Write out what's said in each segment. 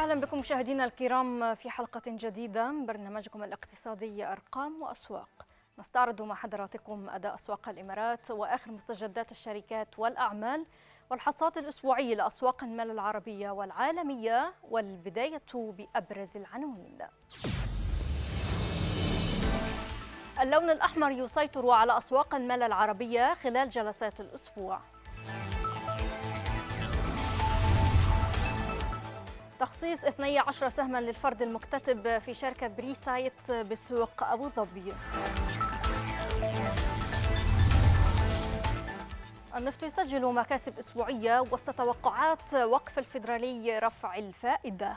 أهلا بكم مشاهدينا الكرام في حلقة جديدة من برنامجكم الاقتصادي أرقام وأسواق نستعرض مع حضراتكم أداء أسواق الإمارات وآخر مستجدات الشركات والأعمال والحصاد الأسبوعي لأسواق المال العربية والعالمية والبداية بأبرز العناوين اللون الأحمر يسيطر على أسواق المال العربية خلال جلسات الأسبوع تخصيص 12 سهما للفرد المكتتب في شركة بريسايت بسوق أبو ظبي النفط يسجل مكاسب أسبوعية وسط توقعات وقف الفيدرالي رفع الفائدة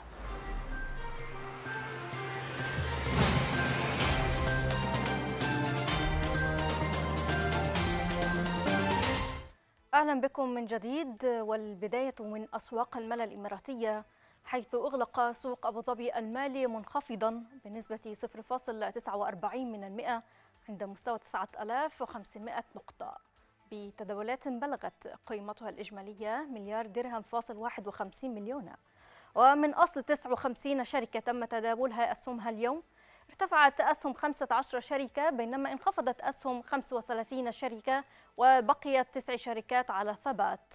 أهلا بكم من جديد والبداية من أسواق المال الإماراتية حيث أغلق سوق أبو ظبي المالي منخفضا بنسبة 0.49 من المئة عند مستوى 9500 نقطة بتداولات بلغت قيمتها الإجمالية مليار درهم فاصل 51 مليون ومن أصل 59 شركة تم تداولها أسهمها اليوم ارتفعت أسهم 15 شركة بينما انخفضت أسهم 35 شركة وبقيت تسع شركات على ثبات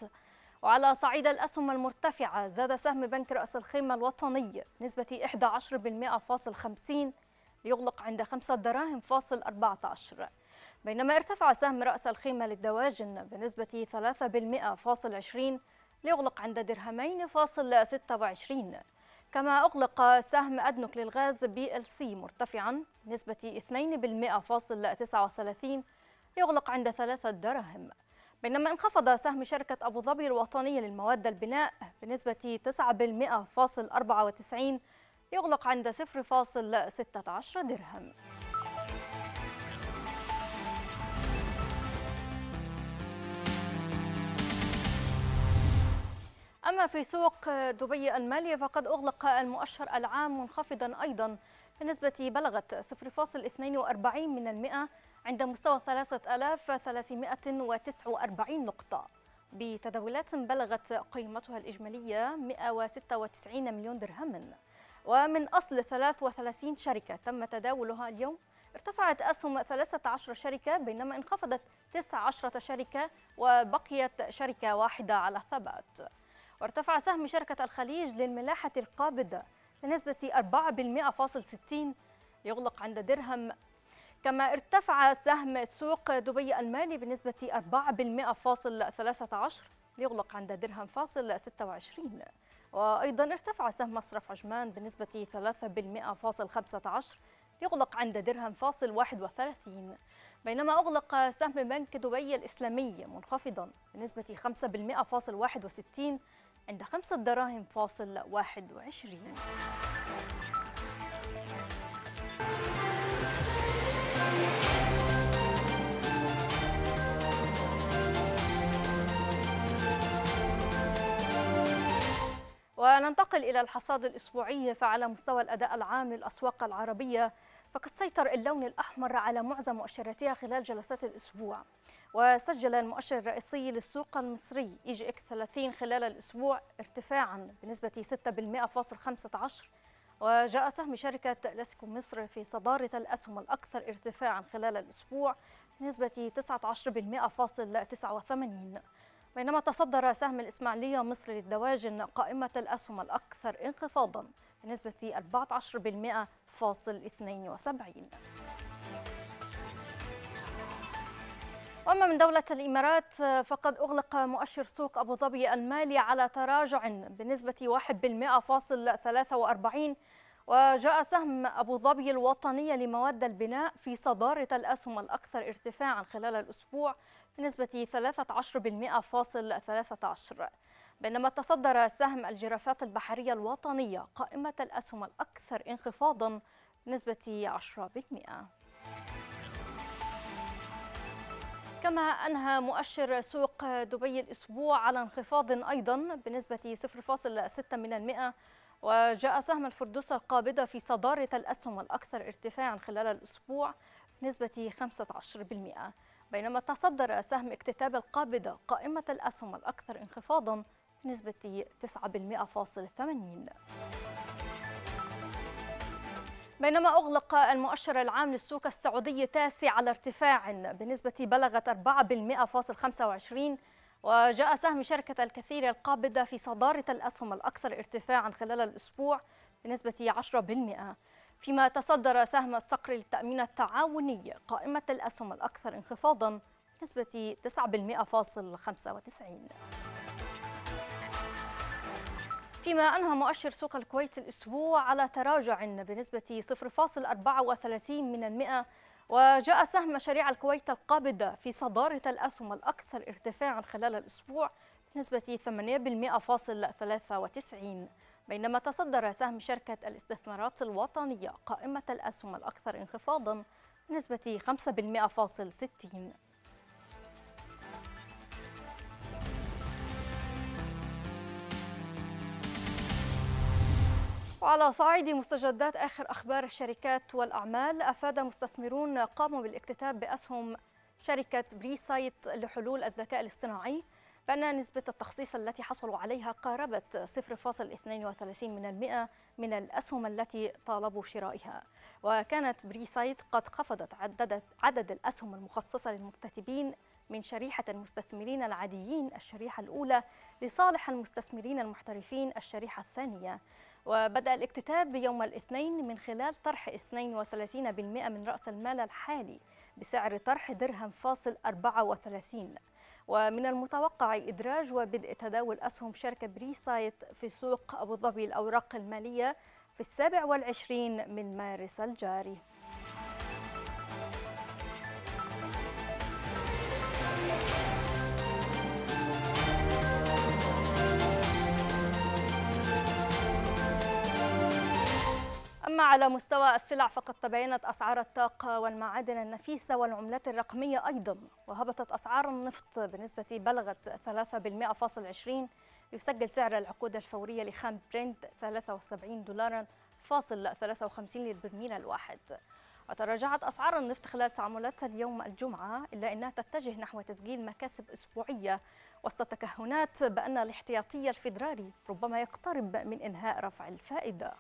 وعلى صعيد الأسهم المرتفعة زاد سهم بنك رأس الخيمة الوطني نسبة 50 ليغلق عند 5 دراهم فاصل 14 بينما ارتفع سهم رأس الخيمة للدواجن بنسبة 3% فاصل 20 ليغلق عند درهمين فاصل 26 كما أغلق سهم أدنك للغاز بي ال سي مرتفعا بنسبة 2% فاصل 39 ليغلق عند 3 دراهم بينما انخفض سهم شركة أبو ظبي الوطنية للمواد البناء بنسبة 9.94 يغلق عند 0.16 درهم أما في سوق دبي المالية فقد أغلق المؤشر العام منخفضا أيضا بنسبة بلغت 0.42 من المئة عند مستوى 3349 نقطة بتداولات بلغت قيمتها الإجمالية 196 مليون درهم ومن أصل 33 شركة تم تداولها اليوم ارتفعت أسهم 13 شركة بينما انخفضت 19 شركة وبقيت شركة واحدة على ثبات وارتفع سهم شركة الخليج للملاحة القابضة بنسبة 4% فاصل 60 عند درهم كما ارتفع سهم سوق دبي المالي بنسبة 4.13 ليغلق عند درهم فاصل 26 وأيضا ارتفع سهم مصرف عجمان بنسبة 3.15 ليغلق عند درهم فاصل 31 بينما أغلق سهم بنك دبي الإسلامي منخفضا بنسبة 5% فاصل 61 عند 5 دراهم فاصل 21 وننتقل إلى الحصاد الأسبوعي فعلى مستوى الأداء العام للأسواق العربية فقد سيطر اللون الأحمر على معظم مؤشراتها خلال جلسات الأسبوع وسجل المؤشر الرئيسي للسوق المصري إي جي إك 30 خلال الأسبوع ارتفاعا بنسبة 6.15 وجاء سهم شركة لاسكو مصر في صدارة الأسهم الأكثر ارتفاعا خلال الأسبوع بنسبة 19.89 بينما تصدر سهم الإسماعيلية مصر للدواجن قائمة الأسهم الأكثر انخفاضا بنسبة 14% فاصل 72 وأما من دولة الإمارات فقد أغلق مؤشر سوق أبو ظبي المالي على تراجع بنسبة 1% فاصل 43 وجاء سهم أبو ظبي الوطنية لمواد البناء في صدارة الأسهم الأكثر ارتفاعا خلال الأسبوع بنسبة 13% فاصل 13 بينما تصدر سهم الجرافات البحرية الوطنية قائمة الأسهم الأكثر انخفاضا بنسبة 10% كما أنهى مؤشر سوق دبي الأسبوع على انخفاض أيضا بنسبة 0.6% وجاء سهم الفردوس القابضة في صدارة الأسهم الأكثر ارتفاعا خلال الأسبوع بنسبة 15% بينما تصدر سهم اكتتاب القابضة قائمة الأسهم الأكثر انخفاضا بنسبة 9.80 بينما أغلق المؤشر العام للسوق السعودي تاسع على ارتفاع بنسبة بلغت 4.25 وجاء سهم شركة الكثير القابضة في صدارة الأسهم الأكثر ارتفاعا خلال الأسبوع بنسبة 10% فيما تصدر سهم الصقر للتأمين التعاوني قائمة الأسهم الأكثر انخفاضا بنسبة 9.95 فيما أنهى مؤشر سوق الكويت الأسبوع على تراجع بنسبة 0.34 من المئة وجاء سهم مشاريع الكويت القابضة في صدارة الأسهم الأكثر ارتفاعا خلال الأسبوع بنسبة 8.93 بينما تصدر سهم شركة الاستثمارات الوطنية قائمة الأسهم الأكثر انخفاضا بنسبة 5.60 وعلى صعيد مستجدات آخر أخبار الشركات والأعمال أفاد مستثمرون قاموا بالاكتتاب بأسهم شركة بريسايت لحلول الذكاء الاصطناعي بأن نسبة التخصيص التي حصلوا عليها قاربت 0.32% من المئة من الأسهم التي طالبوا شرائها وكانت بريسايت قد خفضت عدد الأسهم المخصصة للمكتتبين من شريحة المستثمرين العاديين الشريحة الأولى لصالح المستثمرين المحترفين الشريحة الثانية وبدأ الاكتتاب يوم الاثنين من خلال طرح 32% من رأس المال الحالي بسعر طرح درهم فاصل 34 ومن المتوقع إدراج وبدء تداول أسهم شركة بريسايت في سوق أبو ظبي الأوراق المالية في السابع والعشرين من مارس الجاري أما على مستوى السلع فقد تباينت أسعار الطاقة والمعادن النفيسة والعملات الرقمية أيضا وهبطت أسعار النفط بنسبة بلغت 3.20 يسجل سعر العقود الفورية لخام برنت 73 دولارا فاصل 53 للبرميل الواحد وتراجعت أسعار النفط خلال تعاملات اليوم الجمعة إلا أنها تتجه نحو تسجيل مكاسب أسبوعية وسط تكهنات بأن الاحتياطي الفيدرالي ربما يقترب من إنهاء رفع الفائدة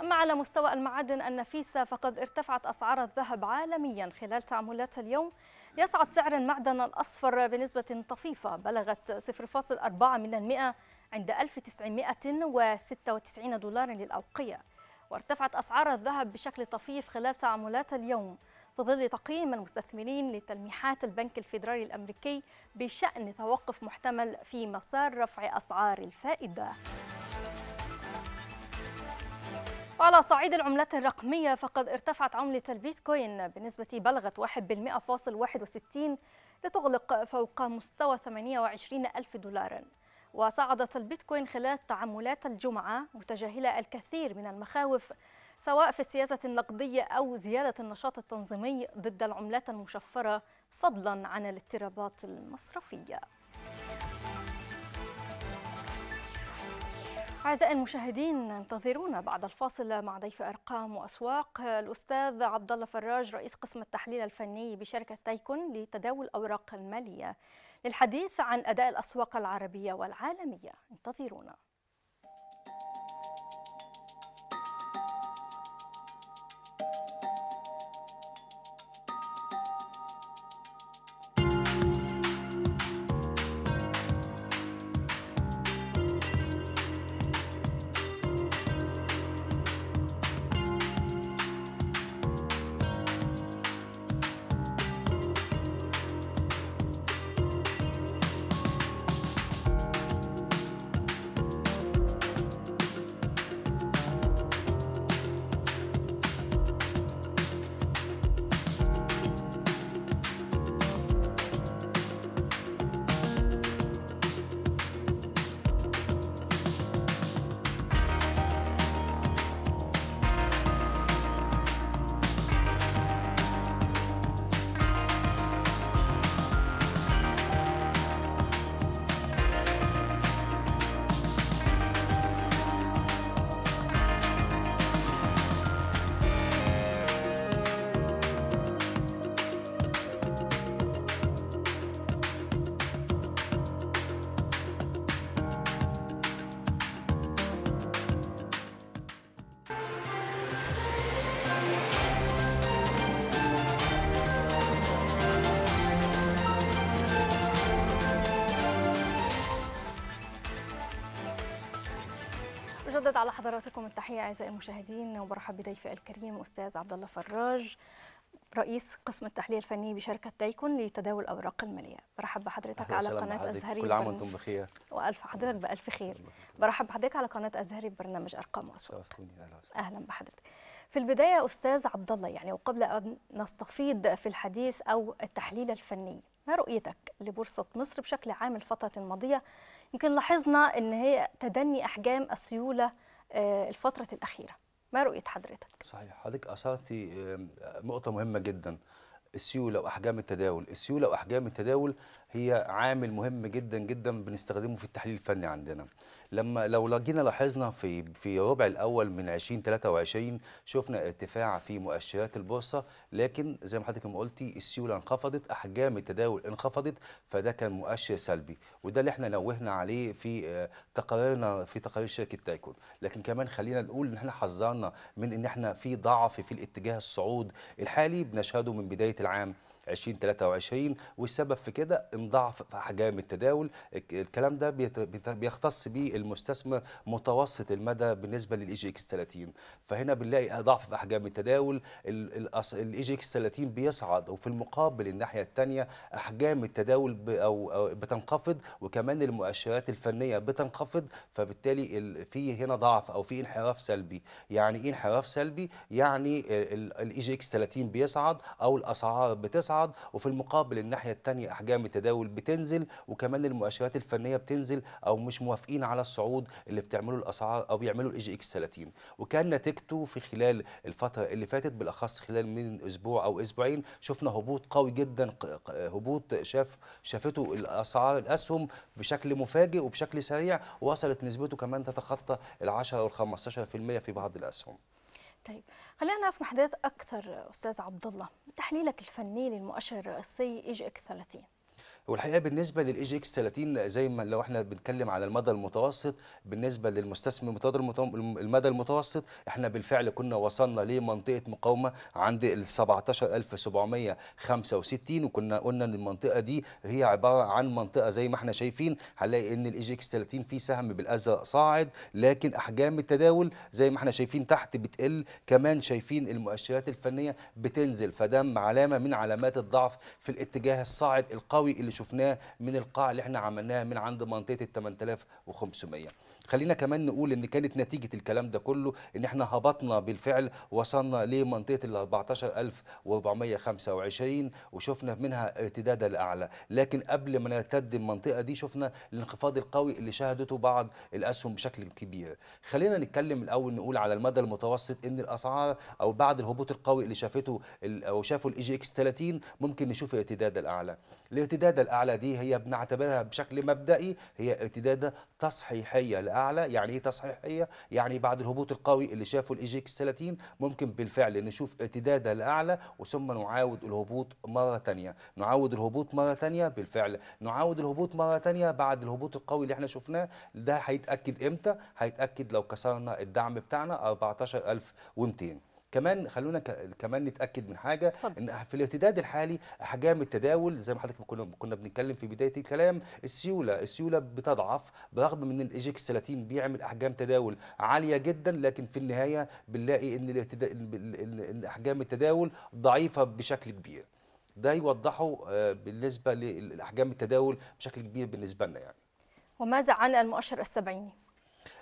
أما على مستوى المعادن النفيسة فقد ارتفعت أسعار الذهب عالميا خلال تعاملات اليوم يصعد سعر المعدن الأصفر بنسبة طفيفة بلغت 0.4 من المئة عند 1996 دولار للأوقية وارتفعت أسعار الذهب بشكل طفيف خلال تعاملات اليوم في ظل تقييم المستثمرين لتلميحات البنك الفيدرالي الأمريكي بشأن توقف محتمل في مسار رفع أسعار الفائدة وعلى صعيد العملات الرقمية فقد ارتفعت عملة البيتكوين بنسبة بلغت 1% 61 لتغلق فوق مستوى 28 ألف دولار وصعدت البيتكوين خلال تعاملات الجمعة متجاهلة الكثير من المخاوف سواء في السياسة النقدية أو زيادة النشاط التنظيمي ضد العملات المشفرة فضلا عن الاضطرابات المصرفية أعزائي المشاهدين انتظرونا بعد الفاصل مع ضيف أرقام وأسواق الأستاذ عبد الله فراج رئيس قسم التحليل الفني بشركة تايكون لتداول الأوراق المالية للحديث عن أداء الأسواق العربية والعالمية انتظرونا على حضراتكم التحيه اعزائي المشاهدين وبرحب بضيفي الكريم استاذ عبد الله فراج رئيس قسم التحليل الفني بشركه تايكون لتداول الاوراق الماليه برحب بحضرتك على قناه ازهري كل عام وانتم بخير والف حضرتك بالف خير برحب بحضرتك على قناه ازهري ببرنامج ارقام واسواق اهلا بحضرتك في البدايه استاذ عبد الله يعني وقبل ان نستفيض في الحديث او التحليل الفني ما رؤيتك لبورصه مصر بشكل عام الفتره الماضيه يمكن لاحظنا ان هي تدني احجام السيوله آه، الفترة الأخيرة ما رؤية حضرتك؟ صحيح حضرتك أشرتي نقطة مهمة جدا السيولة وأحجام التداول السيولة وأحجام التداول هي عامل مهم جدا جدا بنستخدمه في التحليل الفني عندنا لما لو جينا لاحظنا في في الربع الاول من 2023 شفنا ارتفاع في مؤشرات البورصه لكن زي ما حضرتك ما قلتي السيوله انخفضت احجام التداول انخفضت فده كان مؤشر سلبي وده اللي احنا نوهنا عليه في آه، تقاريرنا في تقارير شركه تايكون لكن كمان خلينا نقول ان احنا حذرنا من ان احنا في ضعف في الاتجاه الصعود الحالي بنشهده من بدايه العام 2023 والسبب في كده انضعف في احجام التداول الكلام ده بيختص به المستثمر متوسط المدى بالنسبه للاي جي اكس 30 فهنا بنلاقي ضعف في احجام التداول الاي جي اكس 30 بيصعد وفي المقابل الناحيه الثانيه احجام التداول او بتنخفض وكمان المؤشرات الفنيه بتنخفض فبالتالي في هنا ضعف او في انحراف سلبي يعني ايه انحراف سلبي يعني الاي جي اكس 30 بيصعد او الاسعار بتصعد بتصعد وفي المقابل الناحيه الثانيه احجام التداول بتنزل وكمان المؤشرات الفنيه بتنزل او مش موافقين على الصعود اللي بتعمله الاسعار او بيعملوا الاي جي اكس 30 وكان نتيجته في خلال الفتره اللي فاتت بالاخص خلال من اسبوع او اسبوعين شفنا هبوط قوي جدا هبوط شاف شافته الاسعار الاسهم بشكل مفاجئ وبشكل سريع وصلت نسبته كمان تتخطى ال 10 او ال 15% في بعض الاسهم. طيب خلينا نعرف من اكثر استاذ عبد الله تحليلك الفني للمؤشر الرئيسي اي جي اكس 30 والحقيقه بالنسبه للاي جي اكس 30 زي ما لو احنا بنتكلم على المدى المتوسط بالنسبه للمستثمر المدى المتوسط احنا بالفعل كنا وصلنا لمنطقه مقاومه عند ال 17765 وكنا قلنا ان المنطقه دي هي عباره عن منطقه زي ما احنا شايفين هنلاقي ان الاي جي اكس 30 فيه سهم بالازرق صاعد لكن احجام التداول زي ما احنا شايفين تحت بتقل كمان شايفين المؤشرات الفنيه بتنزل فده علامه من علامات الضعف في الاتجاه الصاعد القوي اللي شفناه من القاع اللي احنا عملناها من عند منطقه ال 8500 خلينا كمان نقول ان كانت نتيجه الكلام ده كله ان احنا هبطنا بالفعل وصلنا لمنطقه ال 14425 وشفنا منها ارتدادا الاعلى لكن قبل ما نرتد المنطقه دي شفنا الانخفاض القوي اللي شهدته بعض الاسهم بشكل كبير خلينا نتكلم الاول نقول على المدى المتوسط ان الاسعار او بعد الهبوط القوي اللي شافته او شافه الاي جي اكس 30 ممكن نشوف ارتداد الاعلى الارتداده الاعلى دي هي بنعتبرها بشكل مبدئي هي ارتداده تصحيحيه لاعلى يعني ايه تصحيحيه يعني بعد الهبوط القوي اللي شافه الايجيكس 30 ممكن بالفعل نشوف ارتداده لاعلى وثم نعاود الهبوط مره ثانيه نعاود الهبوط مره ثانيه بالفعل نعاود الهبوط مره ثانيه بعد الهبوط القوي اللي احنا شفناه ده هيتاكد امتى هيتاكد لو كسرنا الدعم بتاعنا 14200 كمان خلونا كمان نتاكد من حاجه ان في الارتداد الحالي احجام التداول زي ما حضرتك كنا بنتكلم في بدايه الكلام السيوله السيوله بتضعف برغم ان الايجكس 30 بيعمل احجام تداول عاليه جدا لكن في النهايه بنلاقي ان ان احجام التداول ضعيفه بشكل كبير ده يوضحه آه، بالنسبه لاحجام التداول بشكل كبير بالنسبه لنا يعني وماذا عن المؤشر السبعيني؟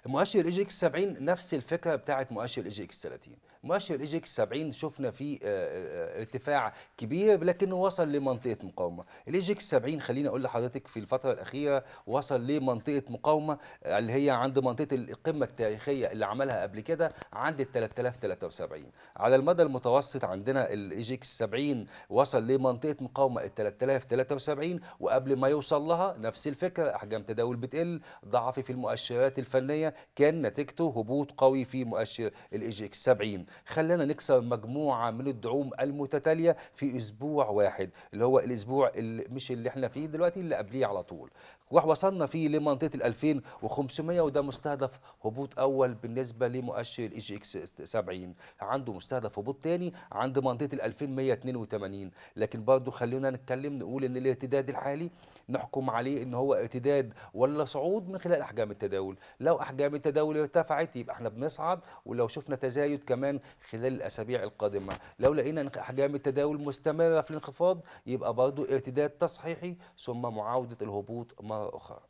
مؤشر الاي جي اكس 70 نفس الفكره بتاعه مؤشر الاي جي اكس 30 مؤشر ايجكس 70 شفنا فيه آه، آه، آه، ارتفاع كبير لكنه وصل لمنطقه مقاومه الايجكس 70 خليني اقول لحضرتك في الفتره الاخيره وصل لمنطقه مقاومه اللي هي عند منطقه القمه التاريخيه اللي عملها قبل كده عند ال 3073 على المدى المتوسط عندنا الايجكس 70 وصل لمنطقه مقاومه ال 3073 وقبل ما يوصل لها نفس الفكره احجام تداول بتقل ضعف في المؤشرات الفنيه كان نتيجته هبوط قوي في مؤشر الايجكس 70 خلانا نكسر مجموعه من الدعوم المتتاليه في اسبوع واحد اللي هو الاسبوع اللي مش اللي احنا فيه دلوقتي اللي قبليه على طول وصلنا فيه لمنطقه ال 2500 وده مستهدف هبوط اول بالنسبه لمؤشر الاي جي اكس 70 عنده مستهدف هبوط ثاني عند منطقه ال 2182 لكن برضه خلونا نتكلم نقول ان الارتداد الحالي نحكم عليه ان هو ارتداد ولا صعود من خلال احجام التداول لو احجام التداول ارتفعت يبقى احنا بنصعد ولو شفنا تزايد كمان خلال الاسابيع القادمه لو لقينا ان احجام التداول مستمره في الانخفاض يبقى برضه ارتداد تصحيحي ثم معاوده الهبوط مره اخرى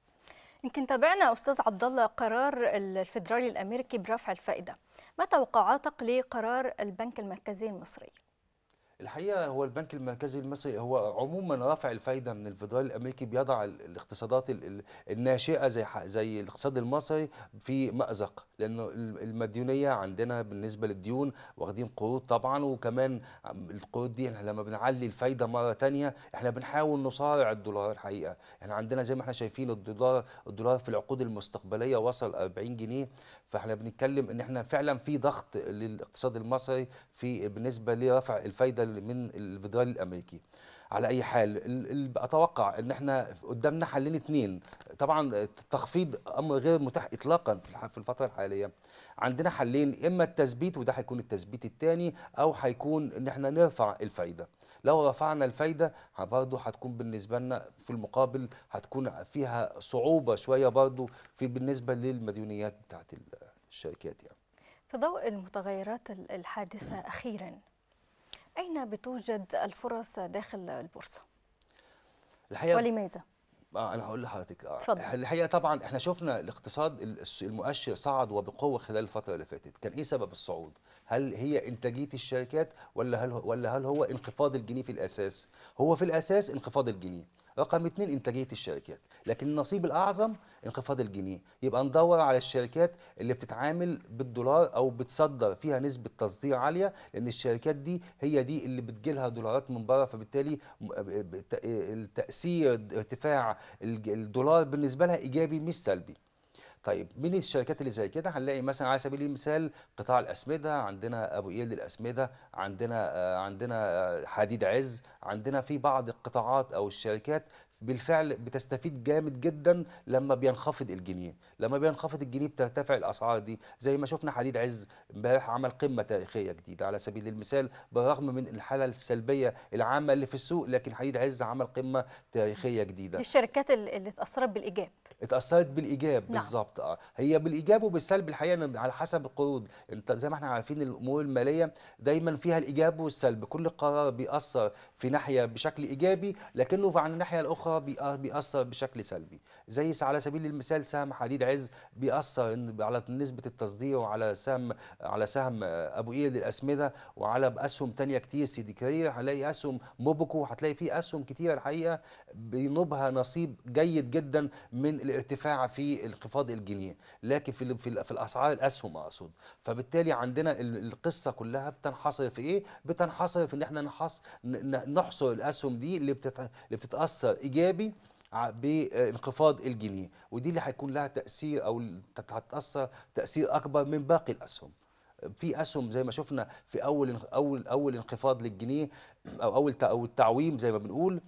يمكن تابعنا استاذ عبد الله قرار الفدرالي الامريكي برفع الفائده ما توقعاتك لقرار البنك المركزي المصري الحقيقه هو البنك المركزي المصري هو عموما رفع الفايده من الفدرالي الامريكي بيضع الاقتصادات الناشئه زي زي الاقتصاد المصري في مازق لانه المديونيه عندنا بالنسبه للديون واخدين قروض طبعا وكمان القروض دي احنا لما بنعلي الفايده مره ثانيه احنا بنحاول نصارع الدولار الحقيقه احنا عندنا زي ما احنا شايفين الدولار الدولار في العقود المستقبليه وصل 40 جنيه فاحنا بنتكلم ان احنا فعلا في ضغط للاقتصاد المصري في بالنسبه لرفع الفايده من الفدرالي الامريكي على اي حال اتوقع ان احنا قدامنا حلين اثنين طبعا التخفيض امر غير متاح اطلاقا في الفتره الحاليه عندنا حلين اما التثبيت وده هيكون التثبيت الثاني او هيكون ان احنا نرفع الفايده لو رفعنا الفايده برضه هتكون بالنسبه لنا في المقابل هتكون فيها صعوبه شويه برضه في بالنسبه للمديونيات بتاعت الشركات يعني. في ضوء المتغيرات الحادثه اخيرا اين بتوجد الفرص داخل البورصه؟ الحقيقه ولماذا؟ اه انا هقول لحضرتك اه الحقيقه طبعا احنا شفنا الاقتصاد المؤشر صعد وبقوه خلال الفتره اللي فاتت كان ايه سبب الصعود هل هي انتاجيه الشركات ولا هل ولا هل هو انخفاض الجنيه في الاساس هو في الاساس انخفاض الجنيه رقم اثنين انتاجيه الشركات لكن النصيب الاعظم انخفاض الجنيه يبقى ندور على الشركات اللي بتتعامل بالدولار او بتصدر فيها نسبه تصدير عاليه لان الشركات دي هي دي اللي بتجيلها دولارات من بره فبالتالي التأثير ارتفاع الدولار بالنسبه لها ايجابي مش سلبي طيب مين الشركات اللي زي كده هنلاقي مثلا على سبيل المثال قطاع الاسمده عندنا ابو ايل للاسمده عندنا آه، عندنا آه، حديد عز عندنا في بعض القطاعات او الشركات بالفعل بتستفيد جامد جدا لما بينخفض الجنيه لما بينخفض الجنيه بترتفع الاسعار دي زي ما شفنا حديد عز امبارح عمل قمه تاريخيه جديده على سبيل المثال بالرغم من الحاله السلبيه العامه اللي في السوق لكن حديد عز عمل قمه تاريخيه جديده دي الشركات اللي اتاثرت بالايجاب اتاثرت بالايجاب نعم. بالظبط اه هي بالايجاب وبالسلب الحقيقه على حسب القروض انت زي ما احنا عارفين الامور الماليه دايما فيها الايجاب والسلب كل قرار بيأثر في ناحيه بشكل ايجابي لكنه عن الناحيه الاخرى آه، بيأثر بشكل سلبي زي على سبيل المثال سهم حديد عز بيأثر على نسبه التصدير وعلى سهم على سهم آه، ابو قير الاسمده وعلى اسهم تانية كتير سيديكارير هتلاقي اسهم موبكو هتلاقي في اسهم كتير الحقيقه بينوبها نصيب جيد جدا من الارتفاع في انخفاض الجنيه لكن في في, في الاسعار الاسهم اقصد فبالتالي عندنا القصه كلها بتنحصر في ايه بتنحصر في ان احنا نحص نحصر الاسهم دي اللي, بتت... اللي بتتاثر ايجابي بانخفاض الجنيه ودي اللي هيكون لها تاثير او هتتاثر تاثير اكبر من باقي الاسهم في اسهم زي ما شفنا في اول اول اول انخفاض للجنيه او اول او التعويم زي ما بنقول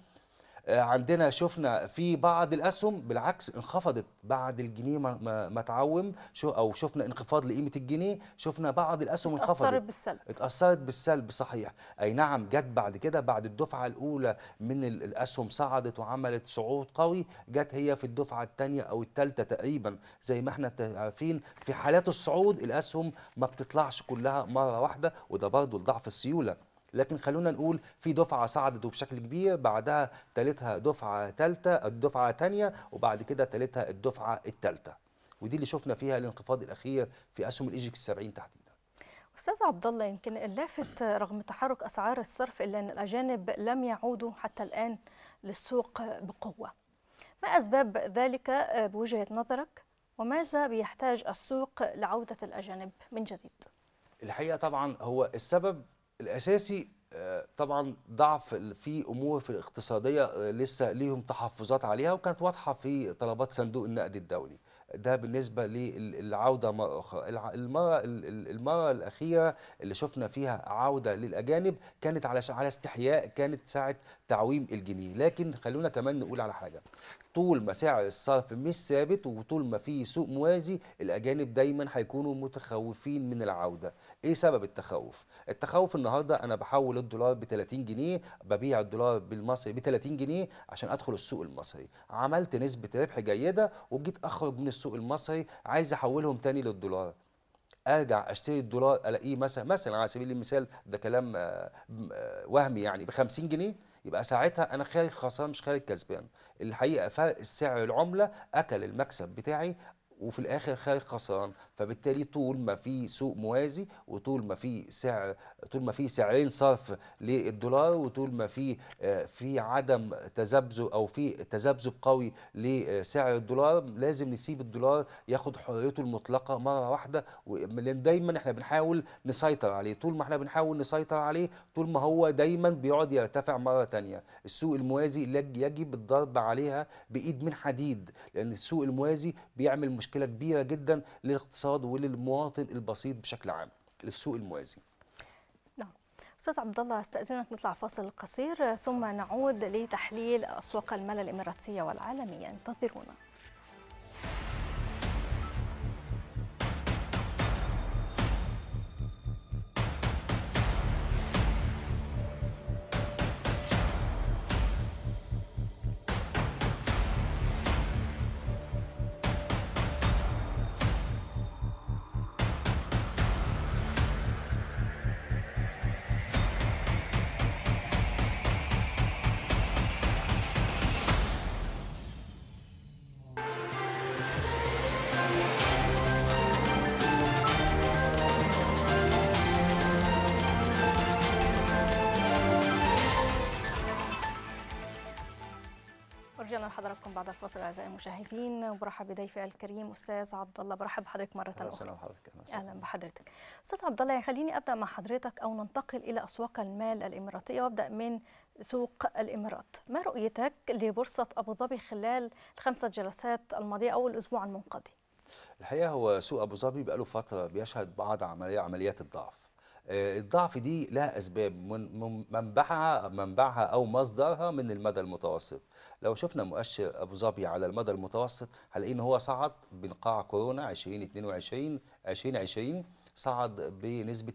آه، عندنا شفنا في بعض الاسهم بالعكس انخفضت بعد الجنيه ما, تعوم شو او شفنا انخفاض لقيمه الجنيه شفنا بعض الاسهم انخفضت اتاثرت بالسلب اتاثرت بالسلب صحيح اي نعم جت بعد كده بعد الدفعه الاولى من الاسهم صعدت وعملت صعود قوي جت هي في الدفعه الثانيه او الثالثه تقريبا زي ما احنا عارفين في حالات الصعود الاسهم ما بتطلعش كلها مره واحده وده برضه لضعف السيوله لكن خلونا نقول في دفعه صعدت وبشكل كبير بعدها ثالثها دفعه ثالثه الدفعه تانية وبعد كده ثالثها الدفعه الثالثه ودي اللي شفنا فيها الانخفاض الاخير في اسهم الايجكس 70 تحديدا استاذ عبد الله يمكن اللافت رغم تحرك اسعار الصرف الا ان الاجانب لم يعودوا حتى الان للسوق بقوه. ما اسباب ذلك بوجهه نظرك وماذا بيحتاج السوق لعوده الاجانب من جديد؟ الحقيقه طبعا هو السبب الاساسي آه، طبعا ضعف في امور في الاقتصاديه آه، لسه ليهم تحفظات عليها وكانت واضحه في طلبات صندوق النقد الدولي ده بالنسبه للعوده مره اخرى المره المره الاخيره اللي شفنا فيها عوده للاجانب كانت على على استحياء كانت ساعه تعويم الجنيه لكن خلونا كمان نقول على حاجه طول ما سعر الصرف مش ثابت وطول ما في سوق موازي الاجانب دايما هيكونوا متخوفين من العوده ايه سبب التخوف التخوف النهارده انا بحول الدولار ب 30 جنيه ببيع الدولار بالمصري ب 30 جنيه عشان ادخل السوق المصري عملت نسبه ربح جيده وجيت اخرج من السوق المصري عايز احولهم تاني للدولار ارجع اشتري الدولار الاقيه مثلا مثلا على سبيل المثال ده كلام آه، آه، وهمي يعني ب 50 جنيه يبقى ساعتها انا خارج خسران مش خارج كسبان الحقيقه فرق السعر العمله اكل المكسب بتاعي وفي الاخر خارج خسران فبالتالي طول ما في سوق موازي وطول ما في سعر طول ما في سعرين صرف للدولار وطول ما في آه، في عدم تذبذب او في تذبذب قوي لسعر الدولار لازم نسيب الدولار ياخد حريته المطلقه مره واحده لان دايما احنا بنحاول نسيطر عليه طول ما احنا بنحاول نسيطر عليه طول ما هو دايما بيقعد يرتفع مره ثانيه السوق الموازي يجب الضرب عليها بايد من حديد لان السوق الموازي بيعمل مشكله كبيره جدا للاقتصاد الاقتصاد وللمواطن البسيط بشكل عام للسوق الموازي نعم. استاذ عبد الله استاذنك نطلع فاصل قصير ثم نعود لتحليل اسواق المال الاماراتيه والعالميه انتظرونا ورجعنا لحضراتكم بعد الفاصل اعزائي المشاهدين وبرحب بضيفي الكريم استاذ عبد الله برحب بحضرتك مره اخرى اهلا بحضرتك اهلا بحضرتك استاذ عبد الله يعني خليني ابدا مع حضرتك او ننتقل الى اسواق المال الاماراتيه وابدا من سوق الامارات ما رؤيتك لبورصه ابو ظبي خلال الخمسه جلسات الماضيه او الاسبوع المنقضي الحقيقه هو سوق ابو ظبي بقاله فتره بيشهد بعض عمليات عمليات الضعف آه، الضعف دي لها اسباب منبعها منبعها او مصدرها من المدى المتوسط لو شفنا مؤشر ابو ظبي على المدى المتوسط هنلاقي ان هو صعد بنقاع كورونا 2022 2020 صعد بنسبه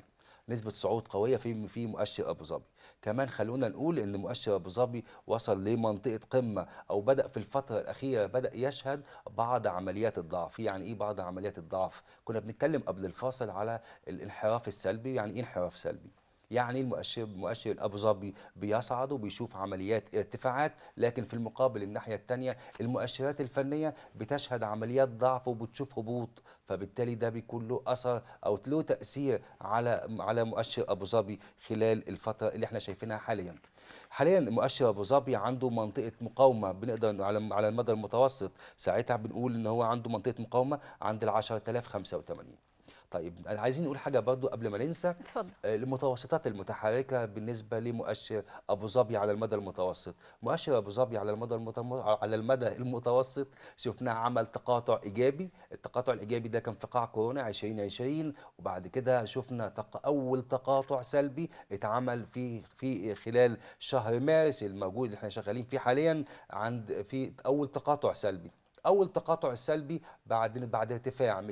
222% نسبة صعود قوية في في مؤشر أبو ظبي، كمان خلونا نقول إن مؤشر أبو ظبي وصل لمنطقة قمة أو بدأ في الفترة الأخيرة بدأ يشهد بعض عمليات الضعف، يعني إيه بعض عمليات الضعف؟ كنا بنتكلم قبل الفاصل على الانحراف السلبي، يعني إيه انحراف سلبي؟ يعني المؤشر مؤشر ابو ظبي بيصعد وبيشوف عمليات ارتفاعات لكن في المقابل الناحيه الثانيه المؤشرات الفنيه بتشهد عمليات ضعف وبتشوف هبوط فبالتالي ده بيكون له اثر او له تاثير على على مؤشر ابو ظبي خلال الفتره اللي احنا شايفينها حاليا حاليا مؤشر ابو ظبي عنده منطقه مقاومه بنقدر على على المدى المتوسط ساعتها بنقول ان هو عنده منطقه مقاومه عند ال 10085 طيب عايزين نقول حاجه برضو قبل ما ننسى اتفضل آه، المتوسطات المتحركه بالنسبه لمؤشر ابو ظبي على المدى المتوسط مؤشر ابو ظبي على المدى المتوسط على المدى المتوسط شفناه عمل تقاطع ايجابي التقاطع الايجابي ده كان في قاع كورونا 2020 وبعد كده شفنا تق... اول تقاطع سلبي اتعمل في في خلال شهر مارس الموجود اللي احنا شغالين فيه حاليا عند في اول تقاطع سلبي اول تقاطع سلبي بعد بعد ارتفاع 225%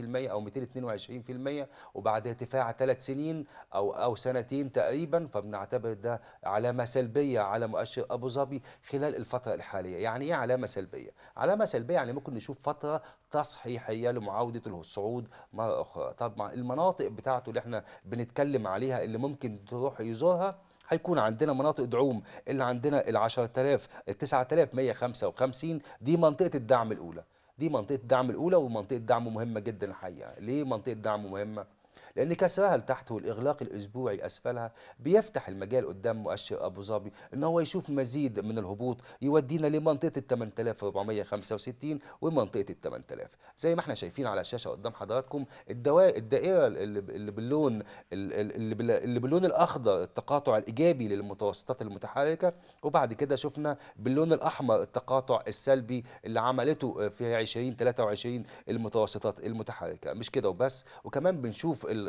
او 222% وبعد ارتفاع ثلاث سنين او او سنتين تقريبا فبنعتبر ده علامه سلبيه على مؤشر ابو ظبي خلال الفتره الحاليه يعني ايه علامه سلبيه علامه سلبيه يعني ممكن نشوف فتره تصحيحيه لمعاوده الصعود مره اخرى طبعا المناطق بتاعته اللي احنا بنتكلم عليها اللي ممكن تروح يزورها هيكون عندنا مناطق دعوم اللي عندنا ال 10000 ال 9155 دي منطقه الدعم الاولى دي منطقه الدعم الاولى ومنطقه دعم مهمه جدا الحقيقه ليه منطقه دعم مهمه لأن كسرها لتحت والإغلاق الأسبوعي أسفلها بيفتح المجال قدام مؤشر أبو ظبي إن هو يشوف مزيد من الهبوط يودينا لمنطقة ال 8465 ومنطقة ال 8000 زي ما احنا شايفين على الشاشة قدام حضراتكم الدوائر الدائرة اللي باللون اللي باللون الأخضر التقاطع الإيجابي للمتوسطات المتحركة وبعد كده شفنا باللون الأحمر التقاطع السلبي اللي عملته في 2023 المتوسطات المتحركة مش كده وبس وكمان بنشوف ال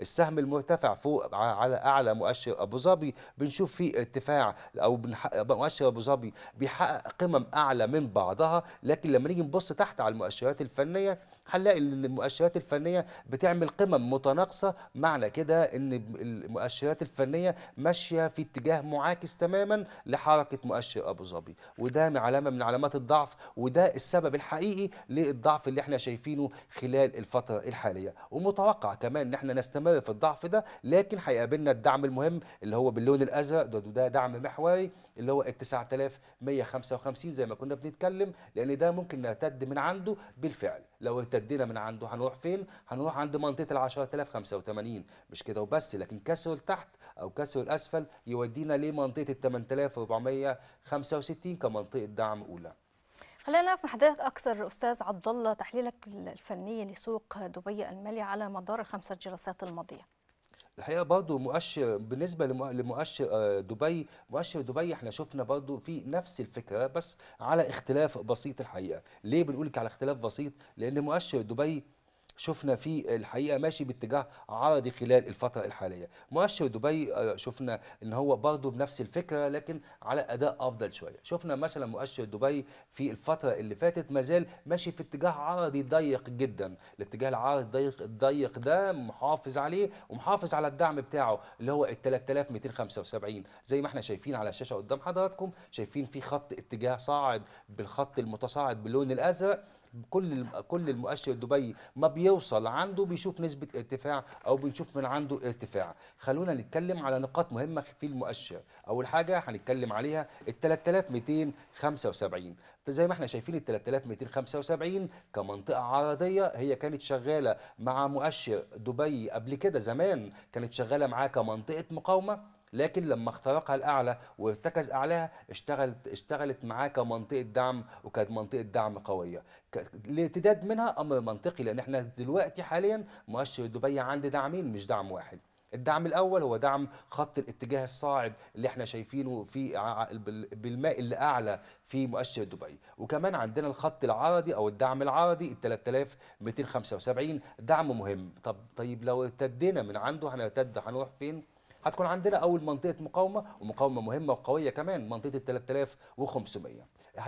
السهم المرتفع فوق على اعلى مؤشر ابو ظبي بنشوف في ارتفاع او مؤشر ابو ظبي بيحقق قمم اعلى من بعضها لكن لما نيجي نبص تحت على المؤشرات الفنيه هنلاقي المؤشرات الفنيه بتعمل قمم متناقصه معنى كده ان المؤشرات الفنيه ماشيه في اتجاه معاكس تماما لحركه مؤشر ابو ظبي وده علامه من علامات الضعف وده السبب الحقيقي للضعف اللي احنا شايفينه خلال الفتره الحاليه ومتوقع كمان ان احنا نستمر في الضعف ده لكن هيقابلنا الدعم المهم اللي هو باللون الازرق ده, ده دعم محوري اللي هو ال 9155 زي ما كنا بنتكلم لان ده ممكن نرتد من عنده بالفعل لو ارتدينا من عنده هنروح فين هنروح عند منطقه ال 10085 مش كده وبس لكن كسر تحت او كسر الاسفل يودينا لمنطقه ال 8465 كمنطقه دعم اولى خلينا نعرف من حضرتك اكثر استاذ عبد الله تحليلك الفني لسوق دبي المالي على مدار الخمسه جلسات الماضيه الحقيقه برضو مؤشر بالنسبه لمؤشر آه، دبي مؤشر دبي احنا شفنا برضو في نفس الفكره بس على اختلاف بسيط الحقيقه ليه بنقولك على اختلاف بسيط لان مؤشر دبي شفنا في الحقيقه ماشي باتجاه عرضي خلال الفتره الحاليه مؤشر دبي آه، شفنا ان هو برضه بنفس الفكره لكن على اداء افضل شويه شفنا مثلا مؤشر دبي في الفتره اللي فاتت ما زال ماشي في اتجاه عرضي ضيق جدا الاتجاه العرضي الضيق الضيق ده محافظ عليه ومحافظ على الدعم بتاعه اللي هو ال 3275 زي ما احنا شايفين على الشاشه قدام حضراتكم شايفين في خط اتجاه صاعد بالخط المتصاعد باللون الازرق كل كل المؤشر الدبي ما بيوصل عنده بيشوف نسبه ارتفاع او بنشوف من عنده ارتفاع خلونا نتكلم على نقاط مهمه في المؤشر اول حاجه هنتكلم عليها ال 3275 فزي ما احنا شايفين ال 3275 كمنطقه عرضيه هي كانت شغاله مع مؤشر دبي قبل كده زمان كانت شغاله معاه كمنطقه مقاومه لكن لما اخترقها الاعلى وارتكز اعلاها اشتغلت اشتغلت معاه كمنطقه دعم وكانت منطقه دعم قويه الارتداد منها امر منطقي لان احنا دلوقتي حاليا مؤشر دبي عند دعمين مش دعم واحد الدعم الاول هو دعم خط الاتجاه الصاعد اللي احنا شايفينه في بالماء اللي اعلى في مؤشر دبي وكمان عندنا الخط العرضي او الدعم العرضي ال 3275 دعم مهم طب طيب لو ارتدينا من عنده هنرتد هنروح فين هتكون عندنا اول منطقه مقاومه ومقاومه مهمه وقويه كمان منطقه ال 3500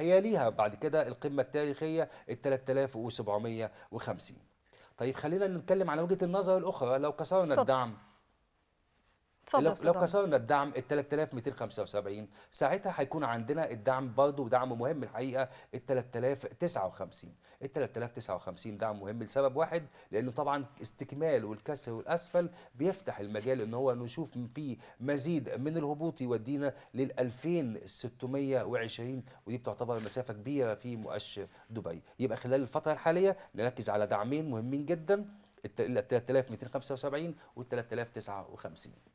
ليها بعد كده القمه التاريخيه ال 3750 طيب خلينا نتكلم على وجهه النظر الاخرى لو كسرنا الدعم لو, لو كسرنا الدعم ال 3275 ساعتها هيكون عندنا الدعم برضه دعم مهم الحقيقه ال 3059 ال 3059 دعم مهم لسبب واحد لانه طبعا استكمال والكسر والاسفل بيفتح المجال ان هو نشوف فيه مزيد من الهبوط يودينا لل 2620 ودي بتعتبر مسافه كبيره في مؤشر دبي يبقى خلال الفتره الحاليه نركز على دعمين مهمين جدا ال 3275 وال 3059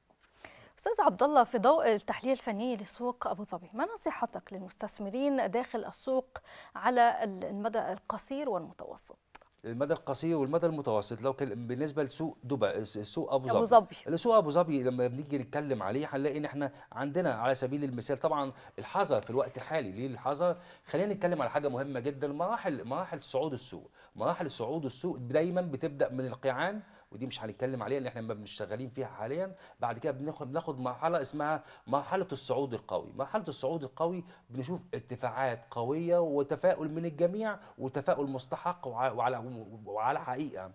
استاذ عبد الله في ضوء التحليل الفني لسوق ابو ظبي ما نصيحتك للمستثمرين داخل السوق على المدى القصير والمتوسط المدى القصير والمدى المتوسط لو كان بالنسبه لسوق دبي سوق ابو ظبي ابو ظبي سوق ابو ظبي لما بنيجي نتكلم عليه هنلاقي ان احنا عندنا على سبيل المثال طبعا الحذر في الوقت الحالي ليه الحذر خلينا نتكلم على حاجه مهمه جدا مراحل مراحل صعود السوق مراحل صعود السوق دايما بتبدا من القيعان ودي مش هنتكلم عليها اللي احنا مش شغالين فيها حاليا بعد كده بناخد بناخد مرحله اسمها مرحله الصعود القوي مرحله الصعود القوي بنشوف ارتفاعات قويه وتفاؤل من الجميع وتفاؤل مستحق وعلى وعلى حقيقه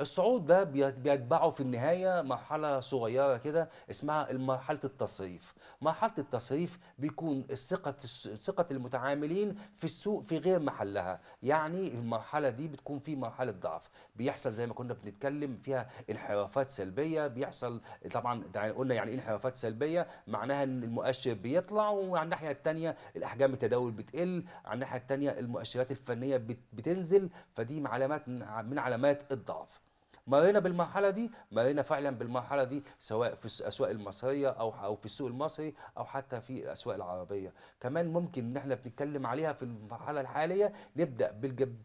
الصعود ده بيتبعه في النهاية مرحلة صغيرة كده اسمها مرحلة التصريف مرحلة التصريف بيكون الثقة ثقة المتعاملين في السوق في غير محلها يعني المرحلة دي بتكون في مرحلة ضعف بيحصل زي ما كنا بنتكلم فيها انحرافات سلبيه بيحصل طبعا قلنا يعني ايه انحرافات سلبيه معناها ان المؤشر بيطلع وعلى الناحيه الثانيه الاحجام التداول بتقل على الناحيه الثانيه المؤشرات الفنيه بتنزل فدي علامات من علامات الضعف مرينا بالمرحله دي مرينا فعلا بالمرحله دي سواء في الاسواق المصريه او او في السوق المصري او حتى في الاسواق العربيه كمان ممكن ان احنا بنتكلم عليها في المرحله الحاليه نبدا بالجب...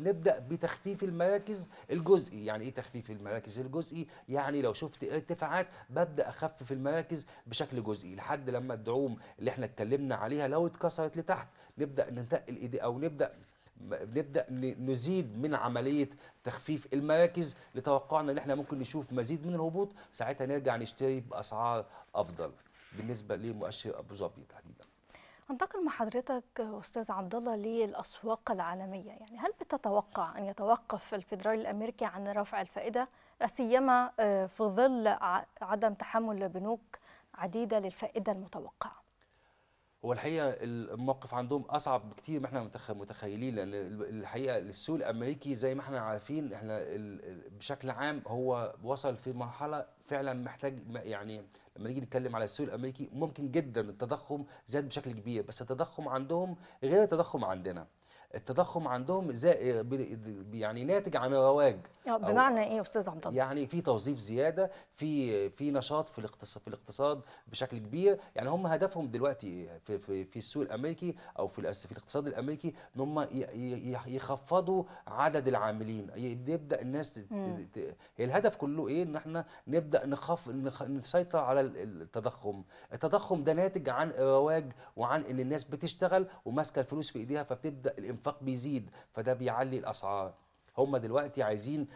نبدا بتخفيف المراكز الجزئي يعني ايه تخفيف المراكز الجزئي يعني لو شفت ارتفاعات ببدا اخفف المراكز بشكل جزئي لحد لما الدعوم اللي احنا اتكلمنا عليها لو اتكسرت لتحت نبدا ننتقل او نبدا بنبدا نزيد من عمليه تخفيف المراكز لتوقعنا ان احنا ممكن نشوف مزيد من الهبوط ساعتها نرجع نشتري باسعار افضل بالنسبه لمؤشر ابو ظبي تحديدا انتقل مع حضرتك استاذ عبد الله للاسواق العالميه يعني هل بتتوقع ان يتوقف الفدرالي الامريكي عن رفع الفائده سيما آه، في ظل عدم تحمل البنوك عديده للفائده المتوقعه هو الحقيقه الموقف عندهم اصعب بكتير ما احنا متخيلين لان الحقيقه السوق الامريكي زي ما احنا عارفين احنا بشكل عام هو وصل في مرحله فعلا محتاج يعني لما نيجي نتكلم على السوق الامريكي ممكن جدا التضخم زاد بشكل كبير بس التضخم عندهم غير التضخم عندنا التضخم عندهم زي يعني ناتج عن الرواج آه، بمعنى ايه يا استاذ عبد الله يعني في توظيف زياده في في نشاط في الاقتصاد في الاقتصاد بشكل كبير يعني هم هدفهم دلوقتي في في, في السوق الامريكي او في في الاقتصاد الامريكي ان هم يخفضوا عدد العاملين يبدا الناس هي الهدف كله ايه ان احنا نبدا نخف نسيطر على التضخم التضخم ده ناتج عن الرواج وعن ان الناس بتشتغل وماسكه الفلوس في ايديها فبتبدا الانفاق بيزيد فده بيعلي الاسعار هم دلوقتي عايزين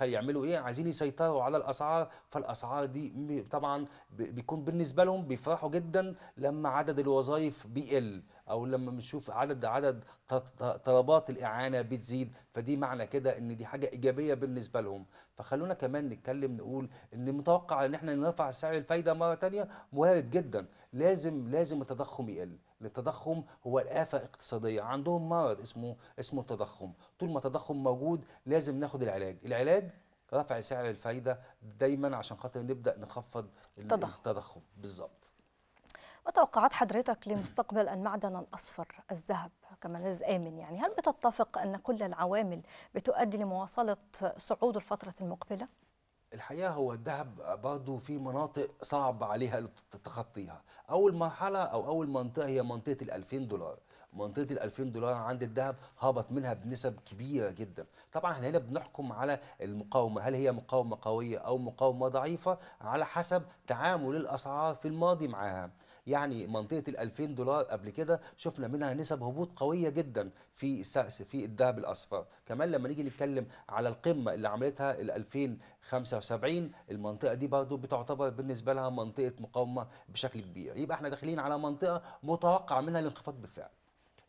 يعملوا ايه عايزين يسيطروا على الاسعار فالاسعار دي طبعا بيكون بالنسبه لهم بيفرحوا جدا لما عدد الوظائف بيقل او لما بنشوف عدد عدد طلبات الاعانه بتزيد فدي معنى كده ان دي حاجه ايجابيه بالنسبه لهم فخلونا كمان نتكلم نقول ان متوقع ان احنا نرفع سعر الفايده مره ثانيه وارد جدا لازم لازم التضخم يقل التضخم هو الآفة اقتصادية عندهم مرض اسمه اسمه التضخم طول ما التضخم موجود لازم ناخد العلاج العلاج رفع سعر الفايدة دايما عشان خاطر نبدأ نخفض التضخم, التضخم بالظبط وتوقعات حضرتك لمستقبل المعدن الأصفر الذهب كمنز آمن يعني هل بتتفق أن كل العوامل بتؤدي لمواصلة صعوده الفترة المقبلة؟ الحقيقه هو الذهب برضه في مناطق صعب عليها تخطيها اول مرحله او اول منطقه هي منطقه ال2000 دولار منطقه ال2000 دولار عند الذهب هبط منها بنسب كبيره جدا طبعا احنا هنا بنحكم على المقاومه هل هي مقاومه قويه او مقاومه ضعيفه على حسب تعامل الاسعار في الماضي معاها يعني منطقه ال 2000 دولار قبل كده شفنا منها نسب هبوط قويه جدا في في الذهب الاصفر كمان لما نيجي نتكلم على القمه اللي عملتها ال 2075 المنطقه دي برضو بتعتبر بالنسبه لها منطقه مقاومه بشكل كبير يبقى احنا داخلين على منطقه متوقع منها الانخفاض بالفعل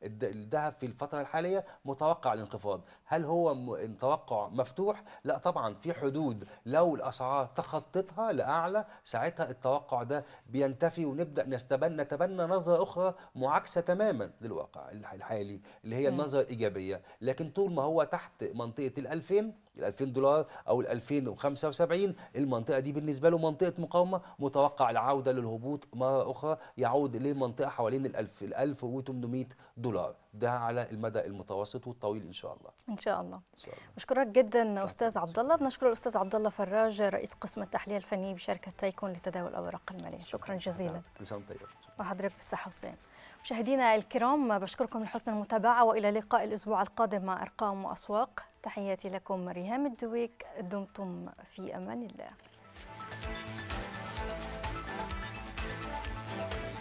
الذهب في الفترة الحالية متوقع الانخفاض هل هو توقع مفتوح؟ لا طبعا في حدود لو الأسعار تخطتها لأعلى ساعتها التوقع ده بينتفي ونبدأ نستبنى نتبنى نظرة أخرى معاكسة تماما للواقع الحالي اللي هي النظرة الإيجابية لكن طول ما هو تحت منطقة ال 2000 ال 2000 دولار او ال 2075 المنطقه دي بالنسبه له منطقه مقاومه متوقع العوده للهبوط مره اخرى يعود لمنطقه حوالين ال 1000 1800 دولار ده على المدى المتوسط والطويل ان شاء الله ان شاء الله, إن شاء الله. بشكرك جدا استاذ عبد الله بنشكر الاستاذ عبد الله فراج رئيس قسم التحليل الفني بشركه تايكون لتداول الاوراق الماليه شكرا جزيلا كل سنه طيب. وحضرتك بالصحه والسلامه مشاهدينا الكرام بشكركم لحسن المتابعة وإلى لقاء الأسبوع القادم مع أرقام وأسواق تحياتي لكم ريهام الدويك دمتم في أمان الله